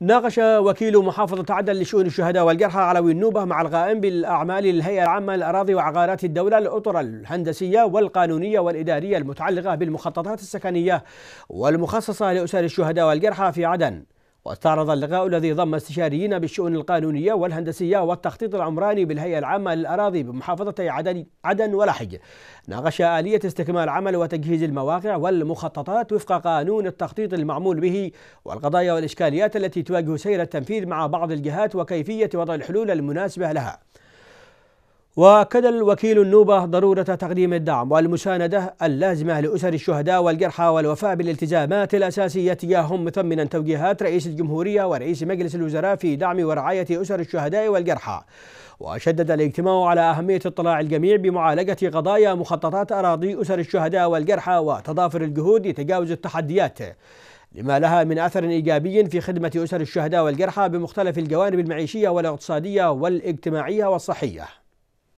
ناقش وكيل محافظة عدن لشؤون الشهداء والجرحى علوي النوبة مع القائم بالأعمال للهيئة العامة للأراضي وعقارات الدولة الأطر الهندسية والقانونية والإدارية المتعلقة بالمخططات السكنية والمخصصة لأسر الشهداء والجرحى في عدن واستعرض اللقاء الذي ضم استشاريين بالشؤون القانونية والهندسية والتخطيط العمراني بالهيئة العامة للأراضي بمحافظتي عدن, عدن ولحج ناقش آلية استكمال عمل وتجهيز المواقع والمخططات وفق قانون التخطيط المعمول به والقضايا والإشكاليات التي تواجه سير التنفيذ مع بعض الجهات وكيفية وضع الحلول المناسبة لها وأكد الوكيل النوبة ضرورة تقديم الدعم والمساندة اللازمة لأسر الشهداء والجرحى والوفاء بالالتزامات الأساسية تجاههم مثمنا توجيهات رئيس الجمهورية ورئيس مجلس الوزراء في دعم ورعاية أسر الشهداء والجرحى وشدد الاجتماع على أهمية اطلاع الجميع بمعالجة قضايا مخططات أراضي أسر الشهداء والجرحى وتضافر الجهود لتجاوز التحديات لما لها من أثر إيجابي في خدمة أسر الشهداء والجرحى بمختلف الجوانب المعيشية والاقتصادية والاجتماعية والصحية